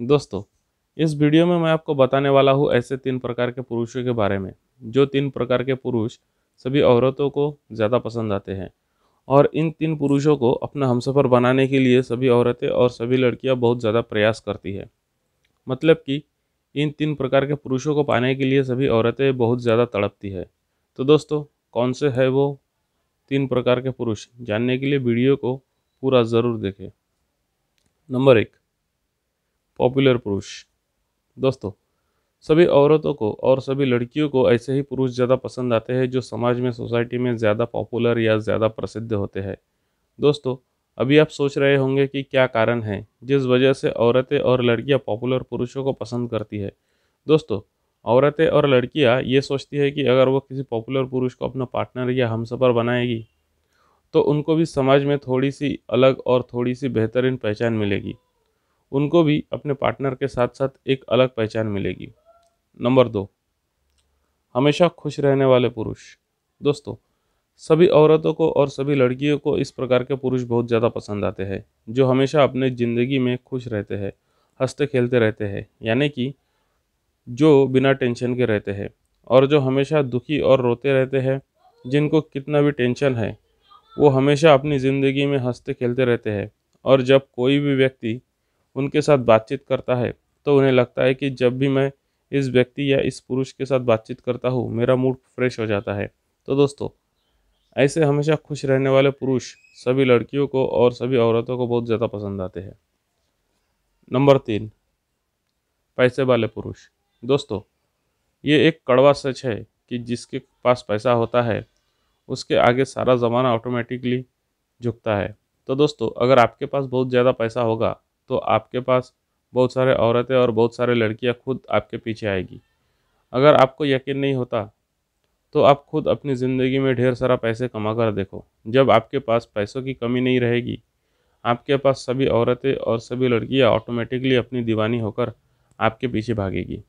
दोस्तों इस वीडियो में मैं आपको बताने वाला हूँ ऐसे तीन प्रकार के पुरुषों के बारे में जो तीन प्रकार के पुरुष सभी औरतों को ज़्यादा पसंद आते हैं और इन तीन पुरुषों को अपना हमसफ़र बनाने के लिए सभी औरतें और सभी लड़कियां बहुत ज़्यादा प्रयास करती है मतलब कि इन तीन प्रकार के पुरुषों को पाने के लिए सभी औरतें बहुत ज़्यादा तड़पती है तो दोस्तों कौन से है वो तीन प्रकार के पुरुष जानने के लिए वीडियो को पूरा ज़रूर देखें नंबर एक पॉपुलर पुरुष दोस्तों सभी औरतों को और सभी लड़कियों को ऐसे ही पुरुष ज़्यादा पसंद आते हैं जो समाज में सोसाइटी में ज़्यादा पॉपुलर या ज़्यादा प्रसिद्ध होते हैं दोस्तों अभी आप सोच रहे होंगे कि क्या कारण है जिस वजह से औरतें और लड़कियां पॉपुलर पुरुषों को पसंद करती है दोस्तों औरतें और लड़कियां ये सोचती है कि अगर वो किसी पॉपुलर पुरुष को अपना पार्टनर या हमसफ़र बनाएगी तो उनको भी समाज में थोड़ी सी अलग और थोड़ी सी बेहतरीन पहचान मिलेगी उनको भी अपने पार्टनर के साथ साथ एक अलग पहचान मिलेगी नंबर दो हमेशा खुश रहने वाले पुरुष दोस्तों सभी औरतों को और सभी लड़कियों को इस प्रकार के पुरुष बहुत ज़्यादा पसंद आते हैं जो हमेशा अपने ज़िंदगी में खुश रहते हैं हंसते खेलते रहते हैं यानी कि जो बिना टेंशन के रहते हैं और जो हमेशा दुखी और रोते रहते हैं जिनको कितना भी टेंशन है वो हमेशा अपनी ज़िंदगी में हंसते खेलते रहते हैं और जब कोई भी व्यक्ति उनके साथ बातचीत करता है तो उन्हें लगता है कि जब भी मैं इस व्यक्ति या इस पुरुष के साथ बातचीत करता हूँ मेरा मूड फ्रेश हो जाता है तो दोस्तों ऐसे हमेशा खुश रहने वाले पुरुष सभी लड़कियों को और सभी औरतों को बहुत ज़्यादा पसंद आते हैं नंबर तीन पैसे वाले पुरुष दोस्तों ये एक कड़वा सच है कि जिसके पास पैसा होता है उसके आगे सारा ज़माना ऑटोमेटिकली झुकता है तो दोस्तों अगर आपके पास बहुत ज़्यादा पैसा होगा तो आपके पास बहुत सारे औरतें और बहुत सारे लड़कियां खुद आपके पीछे आएगी अगर आपको यकीन नहीं होता तो आप खुद अपनी ज़िंदगी में ढेर सारा पैसे कमा कर देखो जब आपके पास पैसों की कमी नहीं रहेगी आपके पास सभी औरतें और सभी लड़कियां ऑटोमेटिकली अपनी दीवानी होकर आपके पीछे भागेगी